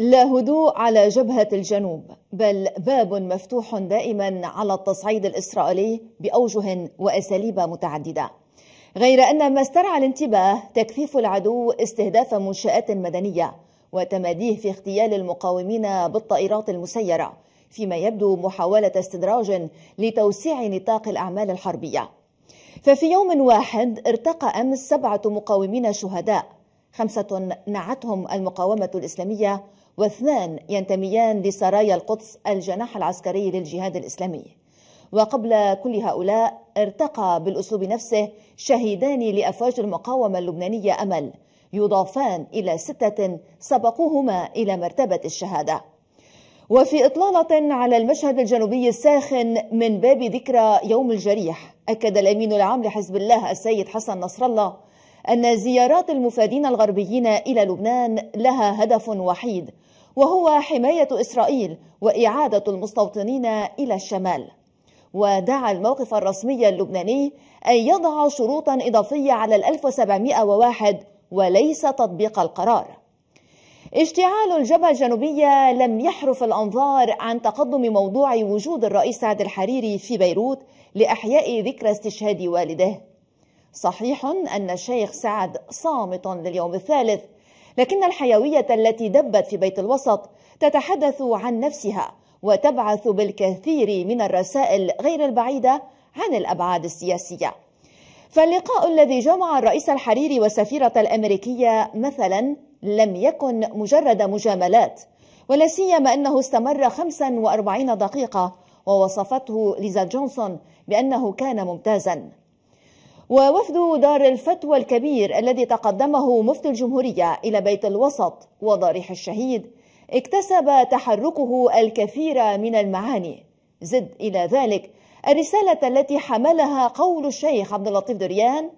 لا هدوء على جبهة الجنوب بل باب مفتوح دائما على التصعيد الإسرائيلي بأوجه وأساليب متعددة غير أن ما استرعى الانتباه تكثيف العدو استهداف منشآت مدنية وتماديه في اغتيال المقاومين بالطائرات المسيرة فيما يبدو محاولة استدراج لتوسيع نطاق الأعمال الحربية ففي يوم واحد ارتقى أمس سبعة مقاومين شهداء خمسة نعتهم المقاومة الإسلامية واثنان ينتميان لسرايا القدس الجناح العسكري للجهاد الإسلامي وقبل كل هؤلاء ارتقى بالأسلوب نفسه شهيدان لأفواج المقاومة اللبنانية أمل يضافان إلى ستة سبقوهما إلى مرتبة الشهادة وفي إطلالة على المشهد الجنوبي الساخن من باب ذكرى يوم الجريح أكد الأمين العام لحزب الله السيد حسن نصر الله أن زيارات المفادين الغربيين إلى لبنان لها هدف وحيد وهو حماية إسرائيل وإعادة المستوطنين إلى الشمال ودعا الموقف الرسمي اللبناني أن يضع شروطا إضافية على ال 1701 وليس تطبيق القرار اشتعال الجبهة الجنوبية لم يحرف الأنظار عن تقدم موضوع وجود الرئيس سعد الحريري في بيروت لإحياء ذكرى استشهاد والده صحيح أن الشيخ سعد صامت لليوم الثالث لكن الحيوية التي دبت في بيت الوسط تتحدث عن نفسها وتبعث بالكثير من الرسائل غير البعيدة عن الأبعاد السياسية فاللقاء الذي جمع الرئيس الحريري والسفيرة الأمريكية مثلا لم يكن مجرد مجاملات ولا سيما أنه استمر 45 دقيقة ووصفته ليزا جونسون بأنه كان ممتازا ووفد دار الفتوى الكبير الذي تقدمه مفتي الجمهورية إلى بيت الوسط وضريح الشهيد اكتسب تحركه الكثير من المعاني زد إلى ذلك الرسالة التي حملها قول الشيخ عبد اللطيف دريان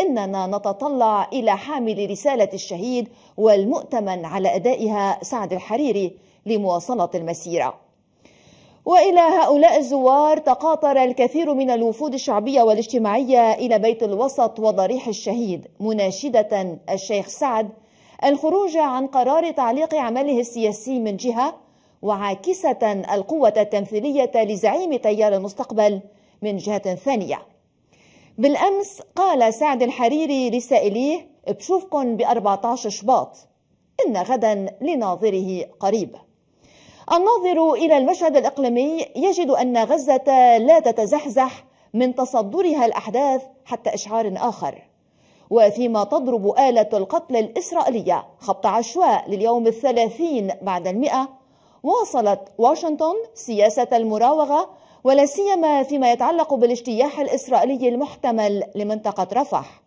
إننا نتطلع إلى حامل رسالة الشهيد والمؤتمن على أدائها سعد الحريري لمواصلة المسيرة والى هؤلاء الزوار تقاطر الكثير من الوفود الشعبيه والاجتماعيه الى بيت الوسط وضريح الشهيد مناشده الشيخ سعد الخروج عن قرار تعليق عمله السياسي من جهه وعاكسه القوه التمثيليه لزعيم تيار المستقبل من جهه ثانيه بالامس قال سعد الحريري لسائليه بشوفكن ب 14 شباط ان غدا لناظره قريب الناظر إلى المشهد الإقليمي يجد أن غزة لا تتزحزح من تصدرها الأحداث حتى إشعار آخر وفيما تضرب آلة القتل الإسرائيلية خبط عشواء لليوم الثلاثين بعد المئة واصلت واشنطن سياسة المراوغة ولا سيما فيما يتعلق بالاجتياح الإسرائيلي المحتمل لمنطقة رفح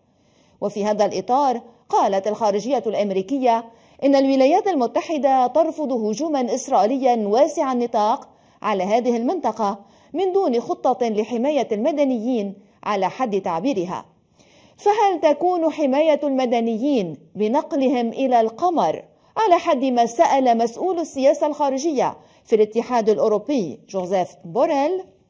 وفي هذا الإطار قالت الخارجية الأمريكية إن الولايات المتحدة ترفض هجوما إسرائيليا واسع النطاق على هذه المنطقة من دون خطة لحماية المدنيين على حد تعبيرها فهل تكون حماية المدنيين بنقلهم إلى القمر على حد ما سأل مسؤول السياسة الخارجية في الاتحاد الأوروبي جوزيف بوريل